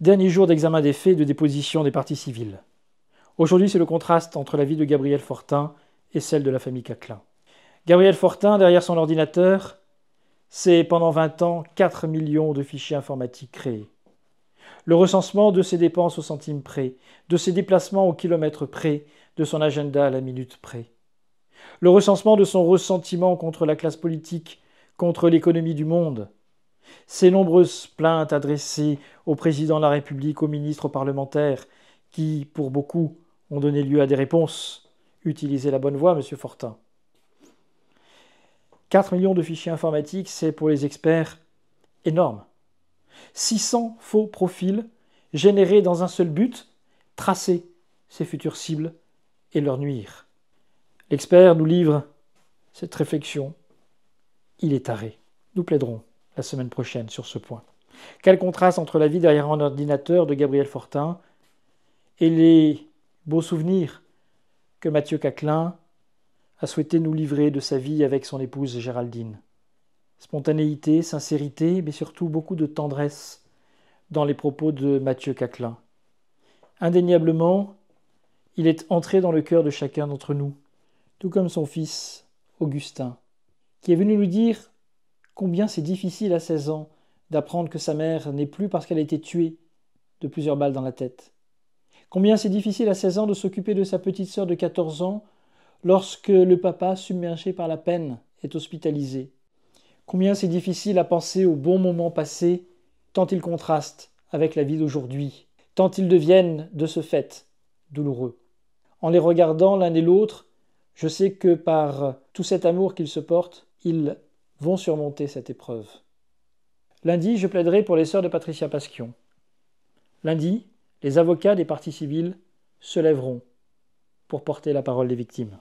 Dernier jour d'examen des faits et de déposition des parties civiles. Aujourd'hui, c'est le contraste entre la vie de Gabriel Fortin et celle de la famille Caclin. Gabriel Fortin, derrière son ordinateur, c'est pendant 20 ans 4 millions de fichiers informatiques créés. Le recensement de ses dépenses au centime près, de ses déplacements au kilomètre près, de son agenda à la minute près. Le recensement de son ressentiment contre la classe politique, contre l'économie du monde, ces nombreuses plaintes adressées au président de la République, aux ministres, aux parlementaires, qui, pour beaucoup, ont donné lieu à des réponses. Utilisez la bonne voie, monsieur Fortin. 4 millions de fichiers informatiques, c'est pour les experts énorme. 600 faux profils générés dans un seul but, tracer ses futures cibles et leur nuire. L'expert nous livre cette réflexion. Il est taré. Nous plaiderons la semaine prochaine sur ce point. Quel contraste entre la vie derrière un ordinateur de Gabriel Fortin et les beaux souvenirs que Mathieu Caclin a souhaité nous livrer de sa vie avec son épouse Géraldine. Spontanéité, sincérité, mais surtout beaucoup de tendresse dans les propos de Mathieu Caclin. Indéniablement, il est entré dans le cœur de chacun d'entre nous, tout comme son fils, Augustin, qui est venu nous dire combien c'est difficile à 16 ans d'apprendre que sa mère n'est plus parce qu'elle a été tuée de plusieurs balles dans la tête. Combien c'est difficile à 16 ans de s'occuper de sa petite sœur de 14 ans lorsque le papa, submergé par la peine, est hospitalisé. Combien c'est difficile à penser aux bons moments passés, tant ils contrastent avec la vie d'aujourd'hui, tant ils deviennent, de ce fait, douloureux. En les regardant l'un et l'autre, je sais que par tout cet amour qu'ils se portent, ils vont surmonter cette épreuve. Lundi, je plaiderai pour les sœurs de Patricia Pasquion. Lundi, les avocats des parties civiles se lèveront pour porter la parole des victimes.